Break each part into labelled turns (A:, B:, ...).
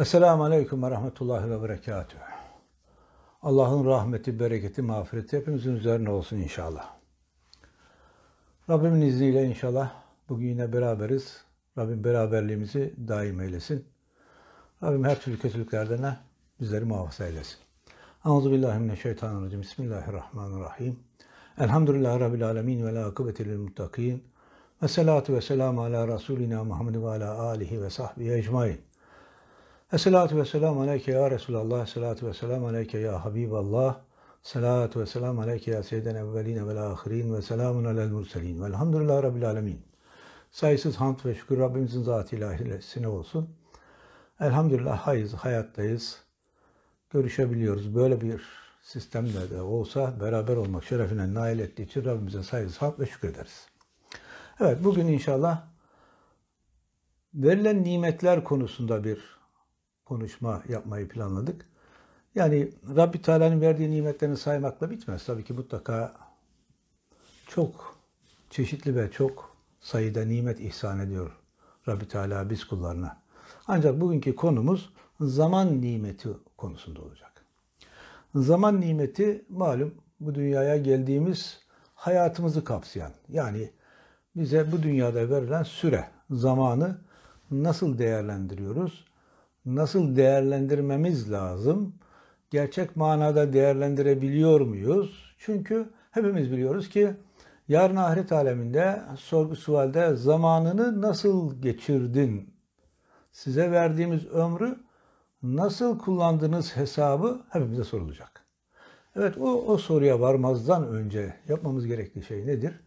A: Esselamu Aleyküm ve Rahmetullahi ve Berekatühü. Allah'ın rahmeti, bereketi, mağfireti hepimizin üzerine olsun inşallah. Rabbimin izniyle inşallah bugün yine beraberiz. Rabbim beraberliğimizi daim eylesin. Rabbim her türlü kötülüklerden bizleri muhafaza eylesin. Euzubillahimineşşeytanirracim. Bismillahirrahmanirrahim. Elhamdülillahi Rabbil alemin ve la akıbeti lil muttakin. Ve salatu ve selamu ala Resulina Muhammed ve ala alihi ve sahbihi ecmain. Esselatu ve selamu aleyke ya Resulallah, esselatu ve selamu aleyke ya Habiballah, Salatu ve selamu aleyke ya seyyiden evveline ve ahirin ve selamun alel murselin. Velhamdülillah Rabbil alemin. Sayısız hamd ve şükür Rabbimizin zatı ilahisine olsun. Elhamdülillah hayız, hayattayız. Görüşebiliyoruz. Böyle bir sistemde de olsa beraber olmak şerefine nail ettiği için Rabbimize sayısız hamd ve şükür ederiz. Evet bugün inşallah verilen nimetler konusunda bir konuşma yapmayı planladık. Yani Rabbi Teala'nın verdiği nimetlerini saymakla bitmez. Tabii ki mutlaka çok çeşitli ve çok sayıda nimet ihsan ediyor Rabbi Teala biz kullarına. Ancak bugünkü konumuz zaman nimeti konusunda olacak. Zaman nimeti malum bu dünyaya geldiğimiz hayatımızı kapsayan yani bize bu dünyada verilen süre, zamanı nasıl değerlendiriyoruz? nasıl değerlendirmemiz lazım? Gerçek manada değerlendirebiliyor muyuz? Çünkü hepimiz biliyoruz ki yarın ahiret aleminde sorgu sualde zamanını nasıl geçirdin? Size verdiğimiz ömrü nasıl kullandınız hesabı hepimize sorulacak. Evet o, o soruya varmazdan önce yapmamız gerekli şey nedir?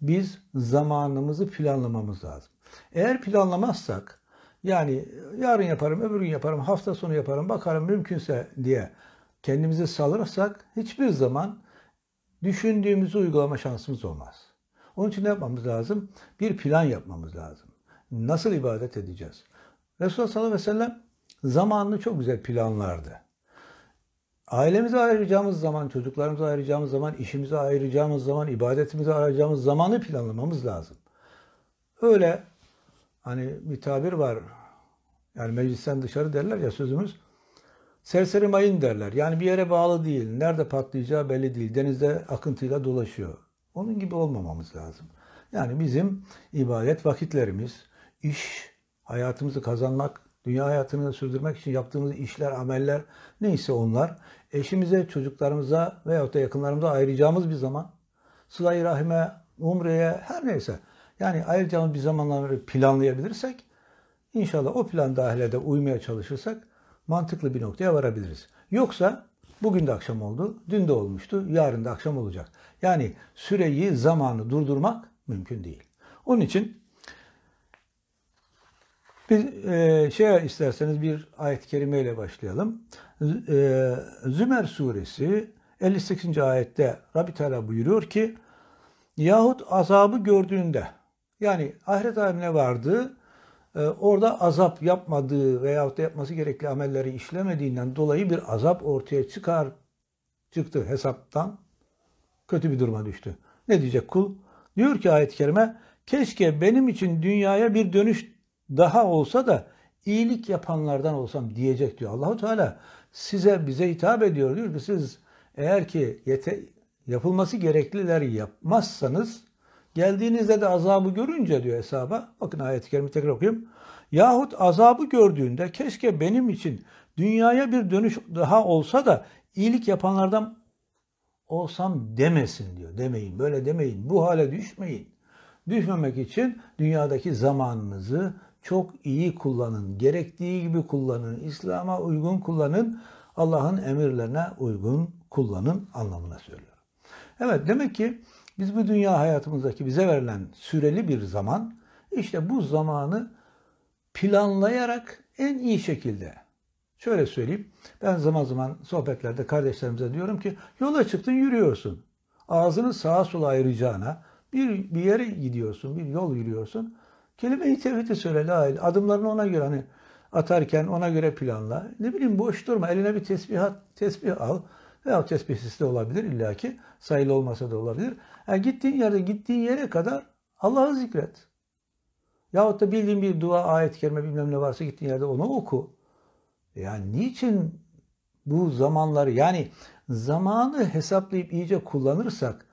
A: Biz zamanımızı planlamamız lazım. Eğer planlamazsak yani yarın yaparım, öbür gün yaparım, hafta sonu yaparım, bakarım mümkünse diye kendimizi salırsak hiçbir zaman düşündüğümüzü uygulama şansımız olmaz. Onun için ne yapmamız lazım? Bir plan yapmamız lazım. Nasıl ibadet edeceğiz? Resulullah sallallahu aleyhi ve sellem zamanını çok güzel planlardı. Ailemize ayıracağımız zaman, çocuklarımıza ayıracağımız zaman, işimize ayıracağımız zaman, ibadetimize ayıracağımız zamanı planlamamız lazım. Öyle hani bir tabir var yani meclisten dışarı derler ya sözümüz. Serseri mayın derler. Yani bir yere bağlı değil. Nerede patlayacağı belli değil. Denizde akıntıyla dolaşıyor. Onun gibi olmamamız lazım. Yani bizim ibadet vakitlerimiz, iş, hayatımızı kazanmak, dünya hayatını sürdürmek için yaptığımız işler, ameller neyse onlar eşimize, çocuklarımıza veyahut da yakınlarımıza ayıracağımız bir zaman sıla-i rahime, umreye her neyse yani ayıracağımız bir zamanları planlayabilirsek İnşallah o plan dahile de uymaya çalışırsak mantıklı bir noktaya varabiliriz. Yoksa bugün de akşam oldu, dün de olmuştu, yarın da akşam olacak. Yani süreyi, zamanı durdurmak mümkün değil. Onun için bir e, şey isterseniz bir ayet-i kerimeyle başlayalım. E, Zümer suresi 58. ayette Rabbi Teala buyuruyor ki yahut azabı gördüğünde yani ahiret alemine vardığı ee, orada azap yapmadığı veyahut da yapması gerekli amelleri işlemediğinden dolayı bir azap ortaya çıkar çıktı hesaptan. Kötü bir duruma düştü. Ne diyecek kul? Diyor ki ayet-i kerime keşke benim için dünyaya bir dönüş daha olsa da iyilik yapanlardan olsam diyecek diyor. Allahu Teala size bize hitap ediyor diyor ki siz eğer ki yete, yapılması gereklileri yapmazsanız Geldiğinizde de azabı görünce diyor hesaba. Bakın ayet-i kerimeyi tekrar okuyayım. Yahut azabı gördüğünde keşke benim için dünyaya bir dönüş daha olsa da iyilik yapanlardan olsam demesin diyor. Demeyin, böyle demeyin. Bu hale düşmeyin. Düşmemek için dünyadaki zamanınızı çok iyi kullanın. Gerektiği gibi kullanın. İslam'a uygun kullanın. Allah'ın emirlerine uygun kullanın anlamına söylüyor. Evet demek ki biz bu dünya hayatımızdaki bize verilen süreli bir zaman, işte bu zamanı planlayarak en iyi şekilde Şöyle söyleyeyim. Ben zaman zaman sohbetlerde kardeşlerimize diyorum ki yola çıktın yürüyorsun. Ağzını sağa sola ayıracağına bir, bir yere gidiyorsun, bir yol yürüyorsun. Kelime-i tevhidi söyle la ilahe. Adımlarını ona göre hani atarken ona göre planla. Ne bileyim boş durma. Eline bir tesbih, tesbih al veya tesbihsiz de olabilir illaki sayılı olmasa da olabilir. Yani gittiğin yerde gittiğin yere kadar Allah'ı zikret. Yahut da bildiğin bir dua, ayet-i kerime bilmem ne varsa gittiğin yerde onu oku. Yani niçin bu zamanları yani zamanı hesaplayıp iyice kullanırsak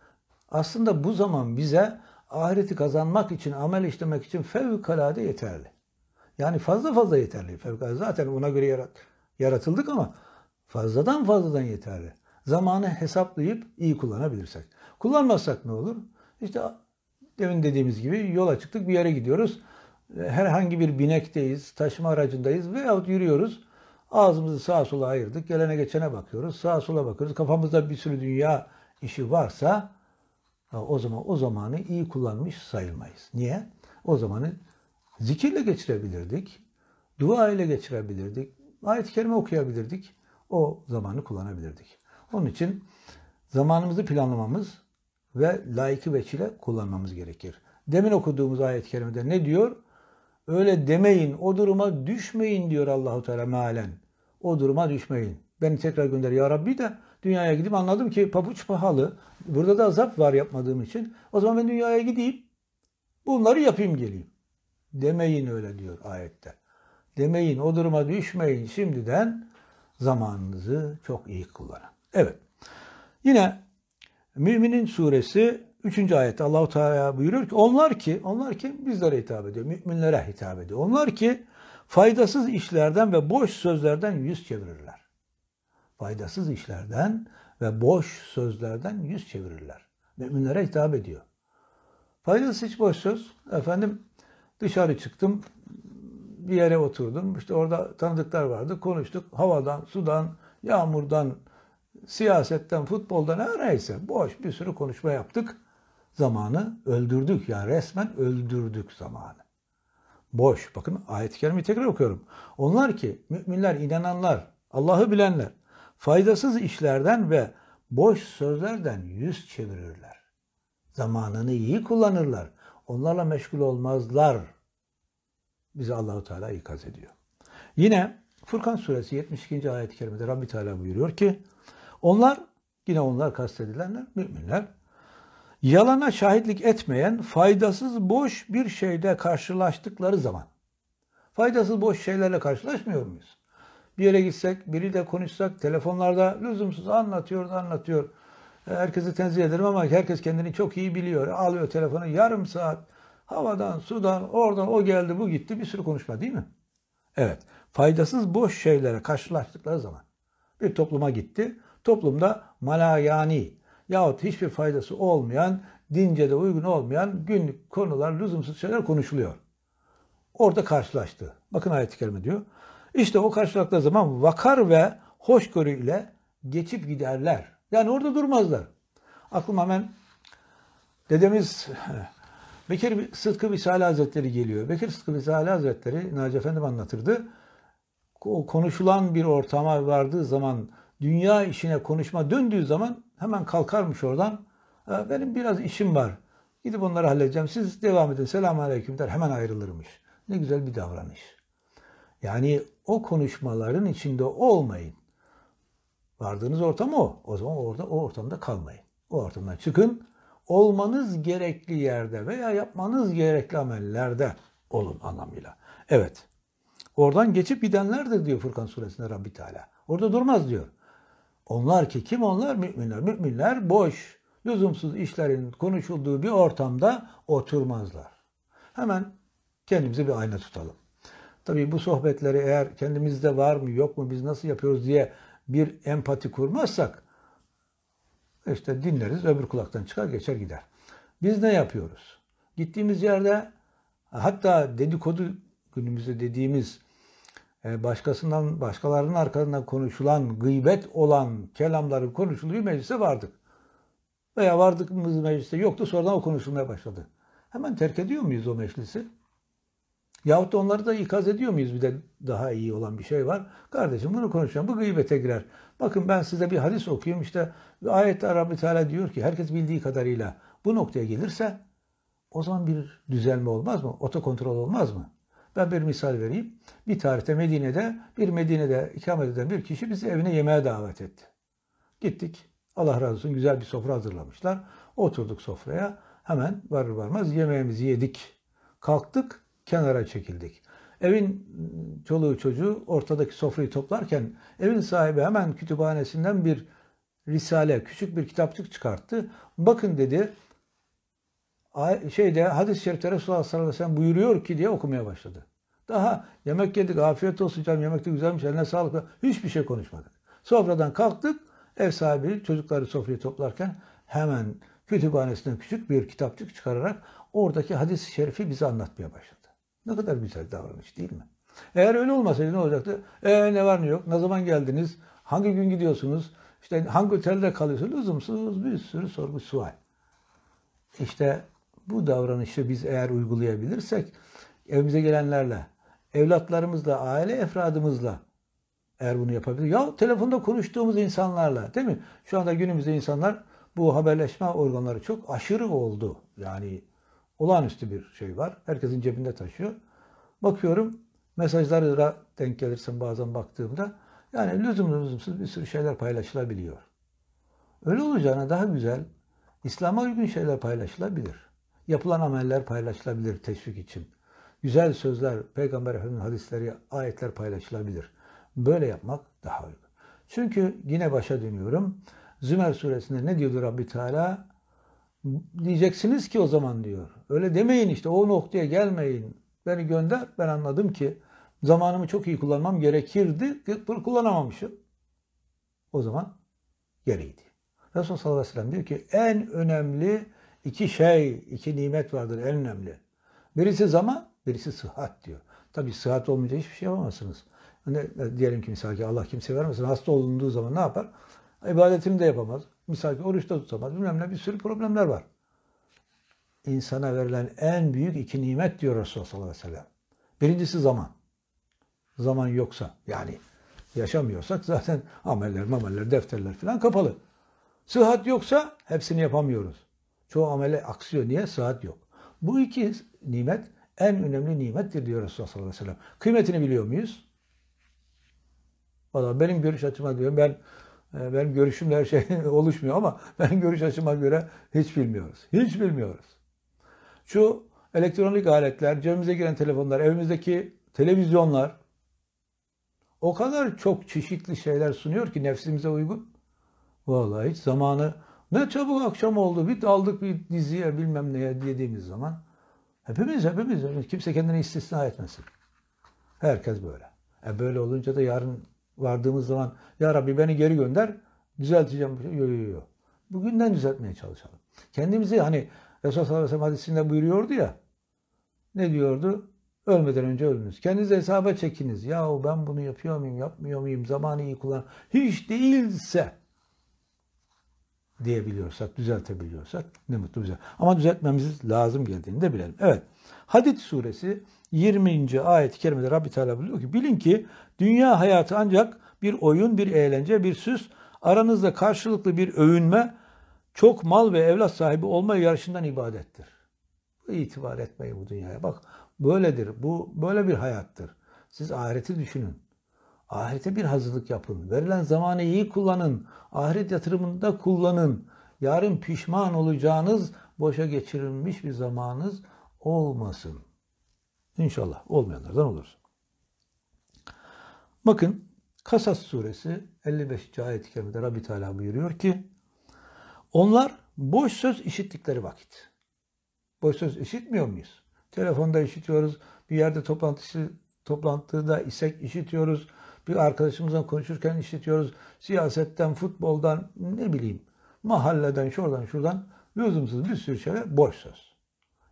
A: aslında bu zaman bize ahireti kazanmak için, amel işlemek için fevkalade yeterli. Yani fazla fazla yeterli. Fevkalade zaten ona göre yarat, yaratıldık ama Fazladan fazladan yeterli. Zamanı hesaplayıp iyi kullanabilirsek. Kullanmazsak ne olur? İşte demin dediğimiz gibi yola çıktık bir yere gidiyoruz. Herhangi bir binekteyiz, taşıma aracındayız veyahut yürüyoruz. Ağzımızı sağa sola ayırdık. Gelene geçene bakıyoruz. Sağa sola bakıyoruz. Kafamızda bir sürü dünya işi varsa o zaman o zamanı iyi kullanmış sayılmayız. Niye? O zamanı zikirle geçirebilirdik. Dua ile geçirebilirdik. Ayet-i kerime okuyabilirdik o zamanı kullanabilirdik. Onun için zamanımızı planlamamız ve layıkı veçile kullanmamız gerekir. Demin okuduğumuz ayet-i kerimede ne diyor? Öyle demeyin, o duruma düşmeyin diyor Allahu Teala mealen. O duruma düşmeyin. Beni tekrar gönder ya Rabbi de dünyaya gidip anladım ki papuç pahalı. Burada da azap var yapmadığım için. O zaman ben dünyaya gideyim. Bunları yapayım geleyim. Demeyin öyle diyor ayette. Demeyin, o duruma düşmeyin şimdiden zamanınızı çok iyi kullanın. Evet. Yine Müminin suresi 3. ayet. Allahu Teala buyuruyor ki onlar ki onlar ki bizlere hitap ediyor, müminlere hitap ediyor. Onlar ki faydasız işlerden ve boş sözlerden yüz çevirirler. Faydasız işlerden ve boş sözlerden yüz çevirirler. Müminlere hitap ediyor. Faydasız hiç boş söz. Efendim dışarı çıktım bir yere oturdum. İşte orada tanıdıklar vardı. Konuştuk. Havadan, sudan, yağmurdan, siyasetten, futboldan her neyse boş bir sürü konuşma yaptık. Zamanı öldürdük. Yani resmen öldürdük zamanı. Boş. Bakın ayet-i kerimeyi tekrar okuyorum. Onlar ki müminler, inananlar, Allah'ı bilenler faydasız işlerden ve boş sözlerden yüz çevirirler. Zamanını iyi kullanırlar. Onlarla meşgul olmazlar.'' bizi Allahu Teala ikaz ediyor. Yine Furkan suresi 72. ayet-i kerimede Rabbi Teala buyuruyor ki onlar yine onlar kastedilenler müminler yalana şahitlik etmeyen faydasız boş bir şeyde karşılaştıkları zaman faydasız boş şeylerle karşılaşmıyor muyuz? Bir yere gitsek, biriyle konuşsak, telefonlarda lüzumsuz anlatıyor, anlatıyor. Herkesi tenzih ederim ama herkes kendini çok iyi biliyor. Alıyor telefonu yarım saat, Havadan, sudan, oradan o geldi, bu gitti. Bir sürü konuşma değil mi? Evet. Faydasız boş şeylere karşılaştıkları zaman bir topluma gitti. Toplumda malayani yahut hiçbir faydası olmayan, dince de uygun olmayan günlük konular, lüzumsuz şeyler konuşuluyor. Orada karşılaştı. Bakın ayet-i kerime diyor. İşte o karşılaştıkları zaman vakar ve hoşgörü ile geçip giderler. Yani orada durmazlar. aklım hemen dedemiz Bekir Sıtkı Visali Hazretleri geliyor. Bekir Sıtkı Visali Hazretleri Naci Efendim anlatırdı. Konuşulan bir ortama vardığı zaman dünya işine konuşma döndüğü zaman hemen kalkarmış oradan. Ee, benim biraz işim var. Gidip onları halledeceğim. Siz devam edin. Selamun Aleyküm der. Hemen ayrılırmış. Ne güzel bir davranış. Yani o konuşmaların içinde olmayın. Vardığınız ortam o. O zaman orada o ortamda kalmayın. O ortamdan çıkın olmanız gerekli yerde veya yapmanız gerekli amellerde olun anlamıyla. Evet. Oradan geçip gidenlerdir diyor Furkan suresinde Rabbi Teala. Orada durmaz diyor. Onlar ki kim onlar? Müminler. Müminler boş, lüzumsuz işlerin konuşulduğu bir ortamda oturmazlar. Hemen kendimizi bir ayna tutalım. Tabii bu sohbetleri eğer kendimizde var mı yok mu biz nasıl yapıyoruz diye bir empati kurmazsak işte dinleriz öbür kulaktan çıkar geçer gider. Biz ne yapıyoruz? Gittiğimiz yerde hatta dedikodu günümüzde dediğimiz e, başkasından başkalarının arkalarından konuşulan gıybet olan kelamların konuşulduğu bir meclise vardık. Veya vardığımız mecliste yoktu sonradan o konuşulmaya başladı. Hemen terk ediyor muyuz o meclisi? Yahut da onları da ikaz ediyor muyuz? Bir de daha iyi olan bir şey var. Kardeşim bunu konuşacağım. Bu gıybete girer. Bakın ben size bir hadis okuyayım işte ve ayette Rabbi Teala diyor ki herkes bildiği kadarıyla bu noktaya gelirse o zaman bir düzelme olmaz mı? Otokontrol olmaz mı? Ben bir misal vereyim. Bir tarihte Medine'de bir Medine'de ikamet eden bir kişi bizi evine yemeğe davet etti. Gittik. Allah razı olsun güzel bir sofra hazırlamışlar. Oturduk sofraya. Hemen varır varmaz yemeğimizi yedik. Kalktık kenara çekildik. Evin çoluğu çocuğu ortadaki sofrayı toplarken evin sahibi hemen kütüphanesinden bir risale, küçük bir kitapçık çıkarttı. Bakın dedi şeyde hadis-i şerifte Resulullah sallallahu aleyhi ve sellem buyuruyor ki diye okumaya başladı. Daha yemek yedik, afiyet olsun canım, yemek de güzelmiş, eline sağlık. Hiçbir şey konuşmadık. Sofradan kalktık, ev sahibi çocukları sofrayı toplarken hemen kütüphanesinden küçük bir kitapçık çıkararak oradaki hadis-i şerifi bize anlatmaya başladı. Ne kadar güzel davranış değil mi? Eğer öyle olmasaydı ne olacaktı? Ee, ne var ne yok? Ne zaman geldiniz? Hangi gün gidiyorsunuz? İşte hangi otelde kalıyorsunuz? Lüzumsuz bir sürü sorgu sual. İşte bu davranışı biz eğer uygulayabilirsek evimize gelenlerle, evlatlarımızla, aile efradımızla eğer bunu yapabilir. Ya telefonda konuştuğumuz insanlarla değil mi? Şu anda günümüzde insanlar bu haberleşme organları çok aşırı oldu. Yani olağanüstü bir şey var. Herkesin cebinde taşıyor. Bakıyorum mesajlara denk gelirsin bazen baktığımda yani lüzumlu lüzumsuz bir sürü şeyler paylaşılabiliyor. Öyle olacağına daha güzel İslam'a uygun şeyler paylaşılabilir. Yapılan ameller paylaşılabilir teşvik için. Güzel sözler, Peygamber Efendimiz'in hadisleri, ayetler paylaşılabilir. Böyle yapmak daha uygun. Çünkü yine başa dönüyorum. Zümer suresinde ne diyordu Rabbi Teala? diyeceksiniz ki o zaman diyor. Öyle demeyin işte o noktaya gelmeyin. Beni gönder. Ben anladım ki zamanımı çok iyi kullanmam gerekirdi. Bunu kullanamamışım. O zaman geriydi. Resulullah sallallahu aleyhi ve sellem diyor ki en önemli iki şey, iki nimet vardır en önemli. Birisi zaman, birisi sıhhat diyor. Tabi sıhhat olmayınca hiçbir şey yapamazsınız. Hani diyelim ki misal ki Allah kimse vermesin. Hasta olunduğu zaman ne yapar? İbadetini de yapamaz misal oruçta tutamaz bilmem ne bir sürü problemler var. İnsana verilen en büyük iki nimet diyor Resulullah sallallahu aleyhi ve sellem. Birincisi zaman. Zaman yoksa yani yaşamıyorsak zaten ameller, mameller, defterler falan kapalı. Sıhhat yoksa hepsini yapamıyoruz. Çoğu amele aksıyor. Niye? Sıhhat yok. Bu iki nimet en önemli nimettir diyor Resulullah sallallahu aleyhi ve sellem. Kıymetini biliyor muyuz? Valla benim görüş açıma diyorum ben ee, benim görüşümle her şey oluşmuyor ama benim görüş açıma göre hiç bilmiyoruz. Hiç bilmiyoruz. Şu elektronik aletler, cebimize giren telefonlar, evimizdeki televizyonlar o kadar çok çeşitli şeyler sunuyor ki nefsimize uygun. Vallahi hiç zamanı ne çabuk akşam oldu. Bir daldık bir diziye bilmem neye dediğimiz zaman hepimiz hepimiz kimse kendini istisna etmesin. Herkes böyle. E böyle olunca da yarın vardığımız zaman Ya Rabbi beni geri gönder düzelteceğim. yok yok yok Bugünden düzeltmeye çalışalım. Kendimizi hani Resulullah sallallahu aleyhi ve sellem hadisinde buyuruyordu ya. Ne diyordu? Ölmeden önce ölünüz. Kendinize hesaba çekiniz. Yahu ben bunu yapıyor muyum, yapmıyor muyum, zamanı iyi kullan. Hiç değilse diyebiliyorsak, düzeltebiliyorsak ne mutlu bize. Ama düzeltmemiz lazım geldiğini de bilelim. Evet. Hadid suresi 20. ayet-i kerimede Rabbi Teala buyuruyor ki bilin ki dünya hayatı ancak bir oyun, bir eğlence, bir süs, aranızda karşılıklı bir övünme, çok mal ve evlat sahibi olma yarışından ibarettir. İtibar etmeyi bu dünyaya. Bak böyledir. Bu böyle bir hayattır. Siz ahireti düşünün. Ahirete bir hazırlık yapın. Verilen zamanı iyi kullanın. Ahiret yatırımında kullanın. Yarın pişman olacağınız, boşa geçirilmiş bir zamanınız olmasın. İnşallah olmayanlardan oluruz. Bakın Kasas suresi 55. ayet-i kerimede Rabbi Teala buyuruyor ki onlar boş söz işittikleri vakit. Boş söz işitmiyor muyuz? Telefonda işitiyoruz. Bir yerde toplantısı, toplantıda isek işitiyoruz. Bir arkadaşımızla konuşurken işitiyoruz. Siyasetten, futboldan, ne bileyim, mahalleden, şuradan şuradan lüzumsuz bir sürü şeyler boş söz.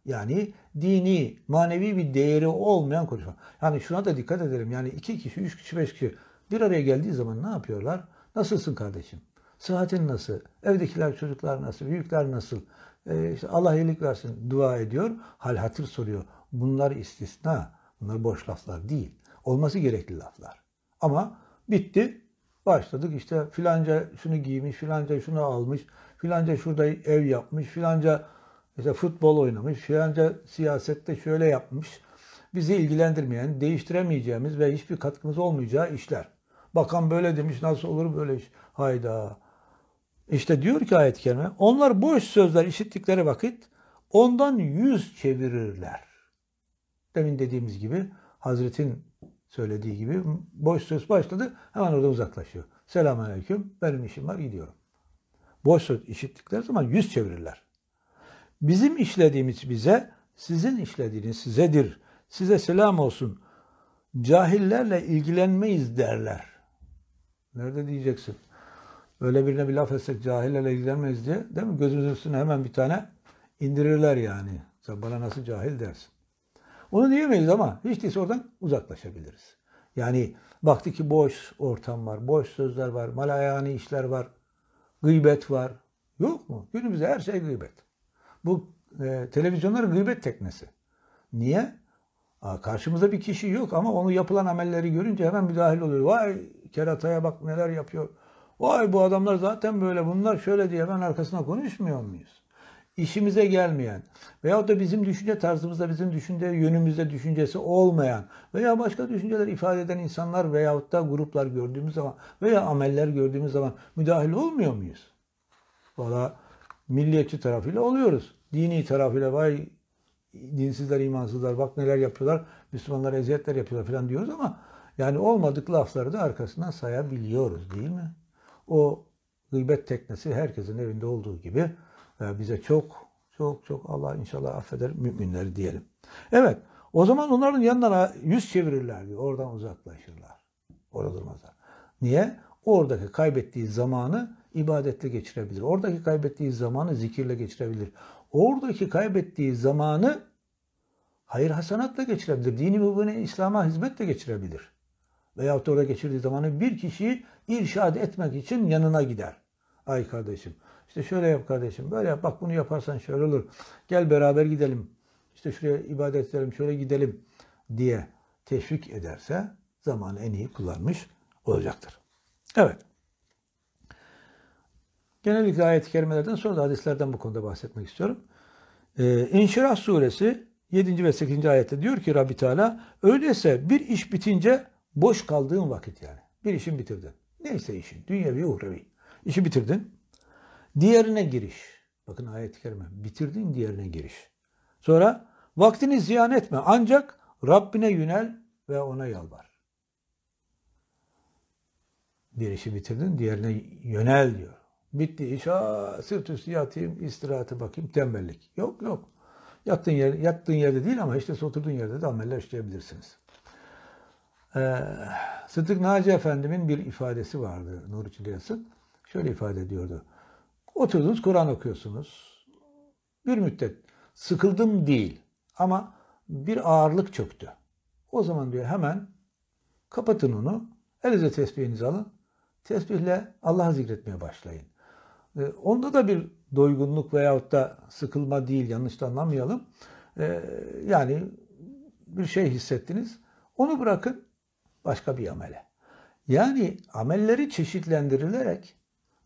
A: Yani dini, manevi bir değeri olmayan konuşma. Yani şuna da dikkat edelim. Yani iki kişi, üç kişi, beş kişi bir araya geldiği zaman ne yapıyorlar? Nasılsın kardeşim? Sıhhatin nasıl? Evdekiler, çocuklar nasıl? Büyükler nasıl? Ee, işte Allah iyilik versin dua ediyor. Hal hatır soruyor. Bunlar istisna. Bunlar boş laflar değil. Olması gerekli laflar. Ama bitti. Başladık işte filanca şunu giymiş, filanca şunu almış, filanca şurada ev yapmış, filanca Mesela futbol oynamış, şu anca siyasette şöyle yapmış. Bizi ilgilendirmeyen, değiştiremeyeceğimiz ve hiçbir katkımız olmayacağı işler. Bakan böyle demiş, nasıl olur böyle iş? Hayda. İşte diyor ki ayet-i kerime, onlar boş sözler işittikleri vakit ondan yüz çevirirler. Demin dediğimiz gibi Hazretin söylediği gibi boş söz başladı hemen orada uzaklaşıyor. Selamünaleyküm benim işim var gidiyorum. Boş söz işittikleri zaman yüz çevirirler. Bizim işlediğimiz bize, sizin işlediğiniz sizedir. Size selam olsun. Cahillerle ilgilenmeyiz derler. Nerede diyeceksin? Öyle birine bir laf etsek cahillerle ilgilenmeyiz diye değil mi? Gözümüzün üstüne hemen bir tane indirirler yani. Sen bana nasıl cahil dersin? Onu diyemeyiz ama hiç değilse oradan uzaklaşabiliriz. Yani baktı ki boş ortam var, boş sözler var, malayani işler var, gıybet var. Yok mu? Günümüzde her şey gıybet. Bu e, televizyonların gıybet teknesi. Niye? Aa, karşımızda bir kişi yok ama onu yapılan amelleri görünce hemen müdahil oluyor. Vay kerataya bak neler yapıyor. Vay bu adamlar zaten böyle bunlar şöyle diye hemen arkasına konuşmuyor muyuz? İşimize gelmeyen veyahut da bizim düşünce tarzımızda, bizim düşünce yönümüzde düşüncesi olmayan veya başka düşünceler ifade eden insanlar veyahut da gruplar gördüğümüz zaman veya ameller gördüğümüz zaman müdahil olmuyor muyuz? Valla milliyetçi tarafıyla oluyoruz. Dini tarafıyla vay dinsizler, imansızlar bak neler yapıyorlar, Müslümanlara eziyetler yapıyorlar falan diyoruz ama yani olmadık lafları da arkasından sayabiliyoruz değil mi? O gıybet teknesi herkesin evinde olduğu gibi e, bize çok çok çok Allah inşallah affeder müminleri diyelim. Evet o zaman onların yanlara yüz çevirirler diyor. Oradan uzaklaşırlar. Orada durmazlar. Niye? Oradaki kaybettiği zamanı ibadetle geçirebilir. Oradaki kaybettiği zamanı zikirle geçirebilir. Oradaki kaybettiği zamanı hayır hasanatla geçirebilir. Dini mübüne İslam'a hizmetle geçirebilir. Veyahut orada geçirdiği zamanı bir kişiyi irşad etmek için yanına gider. Ay kardeşim işte şöyle yap kardeşim böyle yap bak bunu yaparsan şöyle olur. Gel beraber gidelim. işte şuraya ibadet edelim şöyle gidelim diye teşvik ederse zamanı en iyi kullanmış olacaktır. Evet. Genellikle ayet-i kerimelerden sonra da hadislerden bu konuda bahsetmek istiyorum. Ee, İnşirah suresi 7. ve 8. ayette diyor ki Rabbi Teala öyleyse bir iş bitince boş kaldığın vakit yani. Bir işin bitirdin. Neyse işin. Dünyevi uhrevi. İşi bitirdin. Diğerine giriş. Bakın ayet-i kerime. Bitirdin diğerine giriş. Sonra vaktini ziyan etme. Ancak Rabbine yönel ve ona yalvar. Bir işi bitirdin diğerine yönel diyor. Bitti iş. Aa, sırt üstü yatayım, istirahate bakayım. Tembellik. Yok yok. Yattığın, yer, yattığın yerde değil ama işte oturduğun yerde de ameller işleyebilirsiniz. Ee, Sıddık Naci Efendi'nin bir ifadesi vardı Nur İçiliyas'ın. Şöyle ifade ediyordu. Oturdunuz Kur'an okuyorsunuz. Bir müddet sıkıldım değil ama bir ağırlık çöktü. O zaman diyor hemen kapatın onu, elinize tesbihinizi alın. Tesbihle Allah'ı zikretmeye başlayın. E, onda da bir doygunluk veyahut da sıkılma değil yanlış anlamayalım. E, yani bir şey hissettiniz. Onu bırakın başka bir amele. Yani amelleri çeşitlendirilerek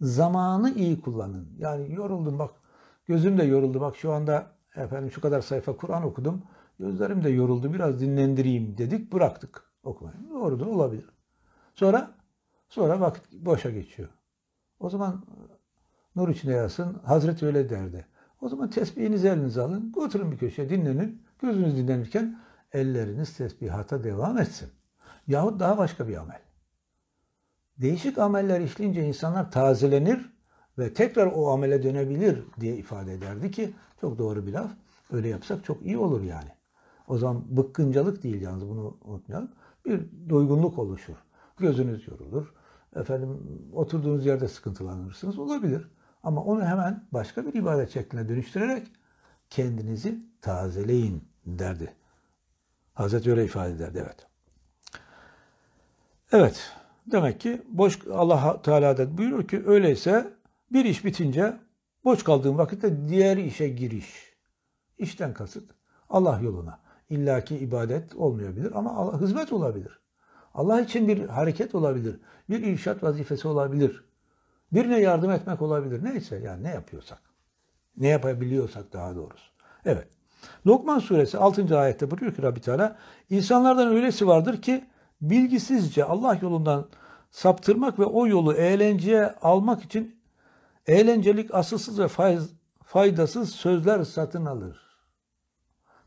A: zamanı iyi kullanın. Yani yoruldum bak gözüm de yoruldu bak şu anda efendim şu kadar sayfa Kur'an okudum. Gözlerim de yoruldu biraz dinlendireyim dedik bıraktık okumayı. Doğrudur olabilir. Sonra sonra vakit boşa geçiyor. O zaman nur içine yatsın. Hazreti öyle derdi. O zaman tesbihinizi elinize alın, oturun bir köşeye dinlenin. Gözünüz dinlenirken elleriniz tesbihata devam etsin. Yahut daha başka bir amel. Değişik ameller işleyince insanlar tazelenir ve tekrar o amele dönebilir diye ifade ederdi ki çok doğru bir laf. Öyle yapsak çok iyi olur yani. O zaman bıkkıncalık değil yalnız bunu unutmayalım. Bir doygunluk oluşur. Gözünüz yorulur. Efendim oturduğunuz yerde sıkıntılanırsınız. Olabilir. Ama onu hemen başka bir ibadet şekline dönüştürerek kendinizi tazeleyin derdi. Hazreti öyle ifade ederdi evet. Evet. Demek ki boş Allah Teala da buyurur ki öyleyse bir iş bitince boş kaldığın vakitte diğer işe giriş. İşten kasıt Allah yoluna. İllaki ibadet olmayabilir ama Allah, hizmet olabilir. Allah için bir hareket olabilir. Bir irşat vazifesi olabilir. Birine yardım etmek olabilir. Neyse yani ne yapıyorsak. Ne yapabiliyorsak daha doğrusu. Evet. Lokman suresi 6. ayette buyuruyor ki Rabbi Teala insanlardan öylesi vardır ki bilgisizce Allah yolundan saptırmak ve o yolu eğlenceye almak için eğlencelik asılsız ve faydasız sözler satın alır.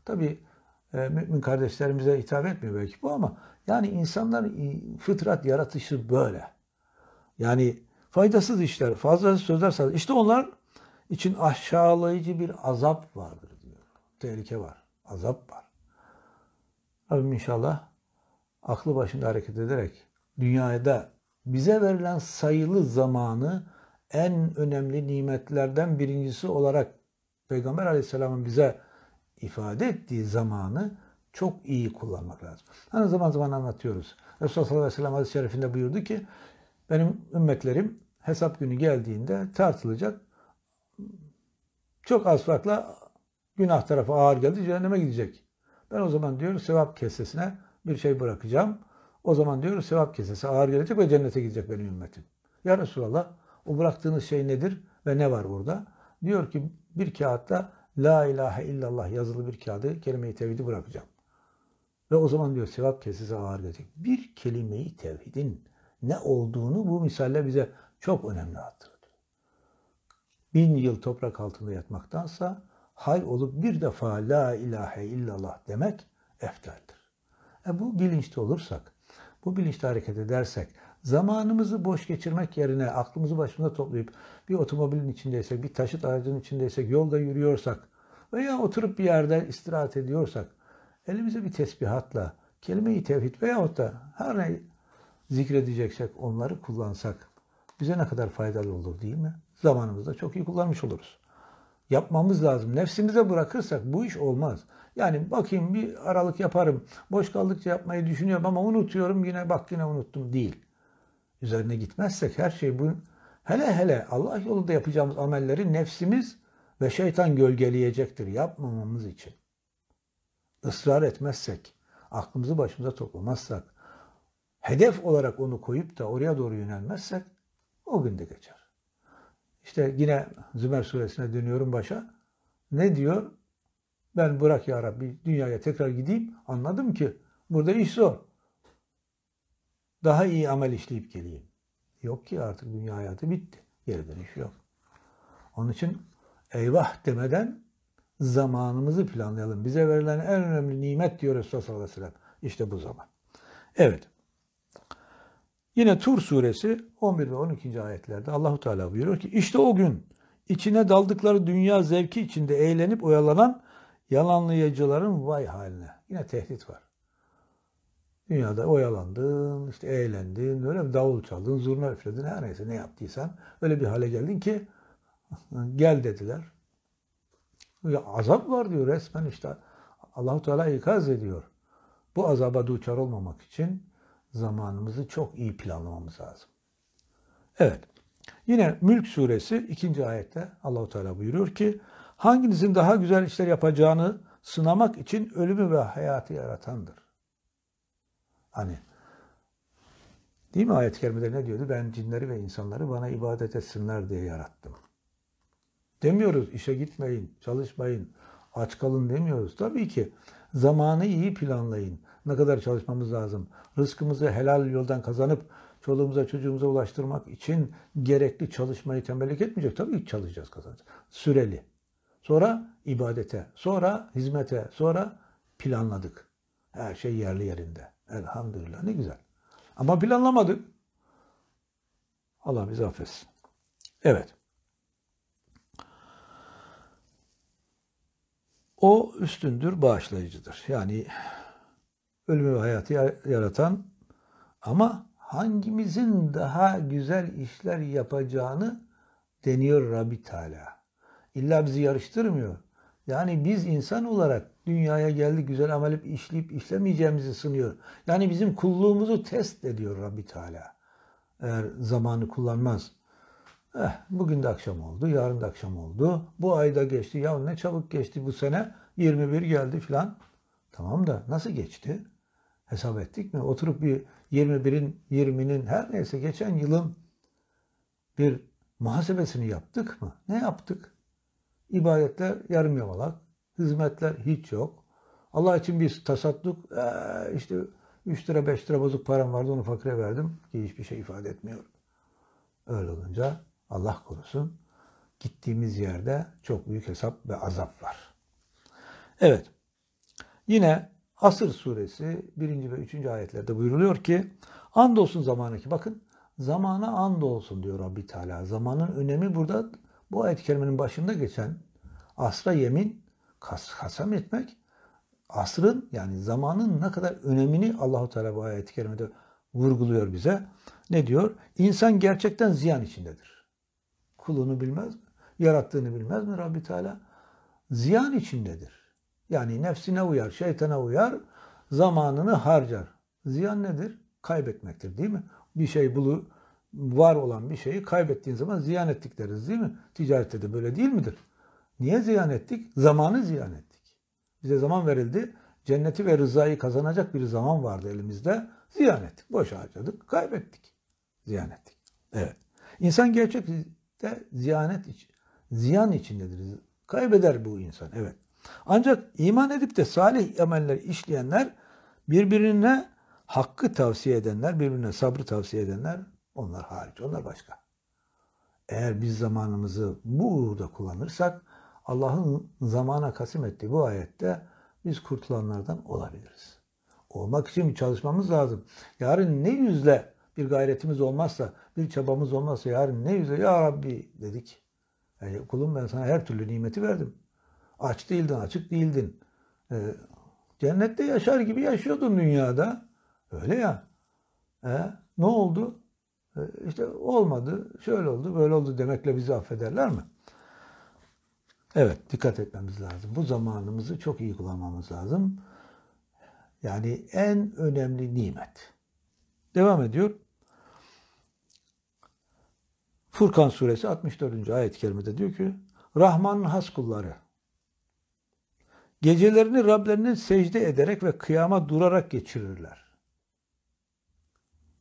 A: Tabi e, mümin kardeşlerimize hitap etmiyor belki bu ama yani insanların fıtrat yaratışı böyle. Yani Faydasız işler, fazlasız sözler sarf. İşte onlar için aşağılayıcı bir azap vardır diyor. Tehlike var, azap var. Rabbim inşallah aklı başında hareket ederek dünyada bize verilen sayılı zamanı en önemli nimetlerden birincisi olarak Peygamber Aleyhisselam'ın bize ifade ettiği zamanı çok iyi kullanmak lazım. Hani zaman zaman anlatıyoruz. Resulullah sallallahu aleyhi ve sellem hadis-i şerifinde buyurdu ki benim ümmetlerim hesap günü geldiğinde tartılacak. Çok az farkla günah tarafı ağır geldi cehenneme gidecek. Ben o zaman diyor sevap kesesine bir şey bırakacağım. O zaman diyor sevap kesesi ağır gelecek ve cennete gidecek benim ümmetim. Ya Resulallah o bıraktığınız şey nedir ve ne var orada? Diyor ki bir kağıtta La ilahe illallah yazılı bir kağıdı kelime-i tevhidi bırakacağım. Ve o zaman diyor sevap kesesi ağır gelecek. Bir kelime-i tevhidin ne olduğunu bu misaller bize çok önemli hatırlatıyor. Bin yıl toprak altında yatmaktansa hay olup bir defa la ilahe illallah demek eftaldir. E bu bilinçte olursak, bu bilinçte hareket edersek, zamanımızı boş geçirmek yerine aklımızı başımıza toplayıp bir otomobilin içindeysek, bir taşıt aracının içindeysek, yolda yürüyorsak veya oturup bir yerde istirahat ediyorsak elimize bir tesbihatla kelime-i tevhid veyahut da her ne zikredeceksek onları kullansak bize ne kadar faydalı olur değil mi? Zamanımızda çok iyi kullanmış oluruz. Yapmamız lazım. Nefsimize bırakırsak bu iş olmaz. Yani bakayım bir aralık yaparım. Boş kaldıkça yapmayı düşünüyorum ama unutuyorum yine bak yine unuttum değil. Üzerine gitmezsek her şey bu hele hele Allah yolunda yapacağımız amelleri nefsimiz ve şeytan gölgeleyecektir yapmamamız için. Israr etmezsek, aklımızı başımıza toplamazsak, hedef olarak onu koyup da oraya doğru yönelmezsek o gün de geçer. İşte yine Zümer suresine dönüyorum başa. Ne diyor? Ben bırak ya Rabbi dünyaya tekrar gideyim. Anladım ki burada iş zor. Daha iyi amel işleyip geleyim. Yok ki artık dünya hayatı bitti. Geri dönüş yok. Onun için eyvah demeden zamanımızı planlayalım. Bize verilen en önemli nimet diyor Resulullah sallallahu aleyhi ve sellem. İşte bu zaman. Evet. Yine Tur suresi 11 ve 12. ayetlerde Allahu Teala buyuruyor ki işte o gün içine daldıkları dünya zevki içinde eğlenip oyalanan yalanlayıcıların vay haline. Yine tehdit var. Dünyada oyalandın, işte eğlendin, öyle bir davul çaldın, zurna üfledin, her neyse ne yaptıysan öyle bir hale geldin ki gel dediler. Ya azap var diyor resmen işte Allahu Teala ikaz ediyor. Bu azaba duçar olmamak için zamanımızı çok iyi planlamamız lazım. Evet. Yine Mülk suresi 2. ayette Allahu Teala buyuruyor ki hanginizin daha güzel işler yapacağını sınamak için ölümü ve hayatı yaratandır. Hani değil mi ayet-i kerimede ne diyordu? Ben cinleri ve insanları bana ibadet etsinler diye yarattım. Demiyoruz işe gitmeyin, çalışmayın, aç kalın demiyoruz. Tabii ki zamanı iyi planlayın ne kadar çalışmamız lazım? Rızkımızı helal yoldan kazanıp çoluğumuza çocuğumuza ulaştırmak için gerekli çalışmayı tembellik etmeyecek. Tabii ki çalışacağız kazanacağız. Süreli. Sonra ibadete, sonra hizmete, sonra planladık. Her şey yerli yerinde. Elhamdülillah ne güzel. Ama planlamadık. Allah bizi affetsin. Evet. O üstündür, bağışlayıcıdır. Yani ölümü ve hayatı yaratan ama hangimizin daha güzel işler yapacağını deniyor Rabbi Teala. İlla bizi yarıştırmıyor. Yani biz insan olarak dünyaya geldik güzel amel işleyip işlemeyeceğimizi sınıyor. Yani bizim kulluğumuzu test ediyor Rabbi Teala. Eğer zamanı kullanmaz. Eh, bugün de akşam oldu, yarın da akşam oldu. Bu ayda geçti. Ya ne çabuk geçti bu sene. 21 geldi filan. Tamam da nasıl geçti? hesap ettik mi? Oturup bir 21'in, 20'nin her neyse geçen yılın bir muhasebesini yaptık mı? Ne yaptık? İbadetler yarım yamalak, hizmetler hiç yok. Allah için biz tasadduk, ee, işte 3 lira 5 lira bozuk param vardı onu fakire verdim ki hiçbir şey ifade etmiyor. Öyle olunca Allah korusun gittiğimiz yerde çok büyük hesap ve azap var. Evet. Yine Asır suresi 1. ve 3. ayetlerde buyruluyor ki andolsun zamanı ki bakın zamana andolsun diyor Rabbi Teala. Zamanın önemi burada bu ayet-i başında geçen asra yemin kas, kasam etmek asrın yani zamanın ne kadar önemini Allahu Teala bu ayet kelimede vurguluyor bize. Ne diyor? İnsan gerçekten ziyan içindedir. Kulunu bilmez mi? Yarattığını bilmez mi Rabbi Teala? Ziyan içindedir. Yani nefsine uyar, şeytana uyar, zamanını harcar. Ziyan nedir? Kaybetmektir değil mi? Bir şey bulu var olan bir şeyi kaybettiğin zaman ziyan ettik deriz değil mi? Ticarette de böyle değil midir? Niye ziyan ettik? Zamanı ziyan ettik. Bize zaman verildi. Cenneti ve rızayı kazanacak bir zaman vardı elimizde. Ziyan ettik. Boş harcadık. Kaybettik. Ziyan ettik. Evet. İnsan gerçekte ziyanet için, ziyan içindedir. Kaybeder bu insan. Evet. Ancak iman edip de salih ameller işleyenler birbirine hakkı tavsiye edenler, birbirine sabrı tavsiye edenler onlar hariç, onlar başka. Eğer biz zamanımızı bu uğurda kullanırsak Allah'ın zamana kasim ettiği bu ayette biz kurtulanlardan olabiliriz. Olmak için bir çalışmamız lazım. Yarın ne yüzle bir gayretimiz olmazsa, bir çabamız olmazsa yarın ne yüzle ya Rabbi dedik. Yani kulum ben sana her türlü nimeti verdim. Aç değildin, açık değildin. E, cennette yaşar gibi yaşıyordun dünyada. Öyle ya. E, ne oldu? E, işte olmadı, şöyle oldu, böyle oldu demekle bizi affederler mi? Evet, dikkat etmemiz lazım. Bu zamanımızı çok iyi kullanmamız lazım. Yani en önemli nimet. Devam ediyor. Furkan suresi 64. ayet-i kerimede diyor ki Rahman'ın has kulları Gecelerini Rablerinin secde ederek ve kıyama durarak geçirirler.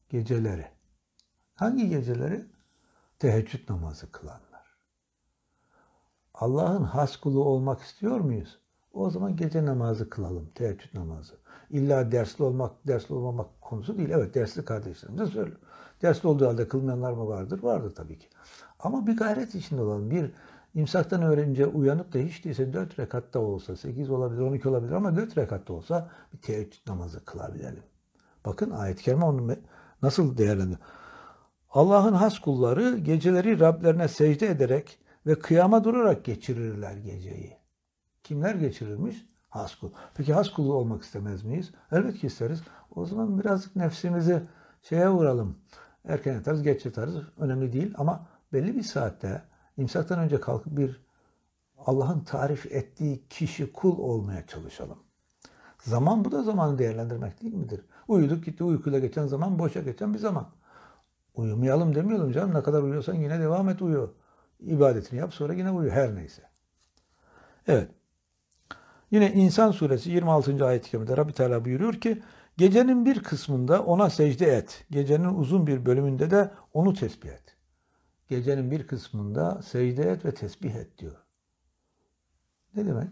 A: Geceleri. Hangi geceleri? Teheccüd namazı kılanlar. Allah'ın has kulu olmak istiyor muyuz? O zaman gece namazı kılalım, teheccüd namazı. İlla dersli olmak, dersli olmamak konusu değil. Evet dersli kardeşlerim. kardeşlerimize söylüyorum. Dersli olduğu halde kılmayanlar mı vardır? Vardır tabii ki. Ama bir gayret içinde olalım, bir İmsaktan öğrenince uyanıp da hiç değilse 4 rekatta olsa, 8 olabilir, 12 olabilir ama 4 rekatta olsa bir teheccüd namazı kılabilelim. Bakın ayet-i kerime onu nasıl değerlendiriyor. Allah'ın has kulları geceleri Rablerine secde ederek ve kıyama durarak geçirirler geceyi. Kimler geçirirmiş? Has kul. Peki has kulu olmak istemez miyiz? Elbette ki isteriz. O zaman birazcık nefsimizi şeye vuralım. Erken yatarız, geç yatarız. Önemli değil ama belli bir saatte İmsaktan önce kalkıp bir Allah'ın tarif ettiği kişi kul olmaya çalışalım. Zaman bu da zamanı değerlendirmek değil midir? Uyuduk gitti uykuyla geçen zaman boşa geçen bir zaman. Uyumayalım demiyorum canım ne kadar uyuyorsan yine devam et uyu. İbadetini yap sonra yine uyu her neyse. Evet. Yine İnsan suresi 26. ayet-i kerimede Rabbi Teala buyuruyor ki gecenin bir kısmında ona secde et. Gecenin uzun bir bölümünde de onu tesbih et gecenin bir kısmında secde et ve tesbih et diyor. Ne demek?